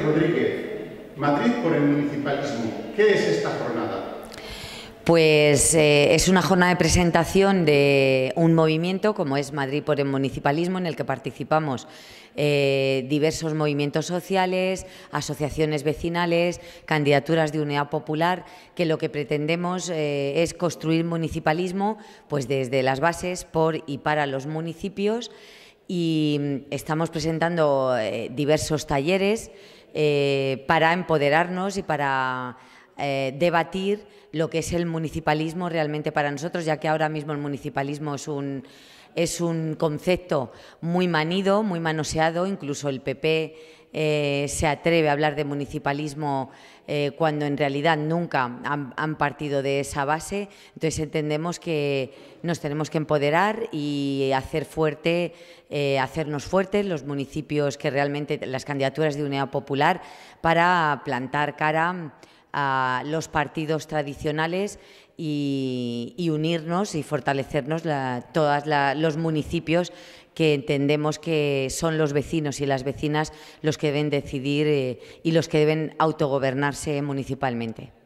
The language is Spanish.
Rodríguez, Madrid por el municipalismo. ¿Qué es esta jornada? Pues eh, es una jornada de presentación de un movimiento como es Madrid por el Municipalismo, en el que participamos eh, diversos movimientos sociales, asociaciones vecinales, candidaturas de unidad popular, que lo que pretendemos eh, es construir municipalismo pues desde las bases por y para los municipios y estamos presentando diversos talleres. Eh, para empoderarnos y para eh, debatir lo que es el municipalismo realmente para nosotros, ya que ahora mismo el municipalismo es un, es un concepto muy manido, muy manoseado, incluso el PP eh, se atreve a hablar de municipalismo eh, cuando en realidad nunca han, partido de esa base. Entonces entendemos que nos tenemos que empoderar y hacer fuerte, hacernos fuertes los municipios que realmente las candidaturas de unidad popular para plantar cara a los partidos tradicionales y, unirnos y fortalecernos todos los municipios que entendemos que son los vecinos y las vecinas los que deben decidir eh, y los que deben autogobernarse municipalmente.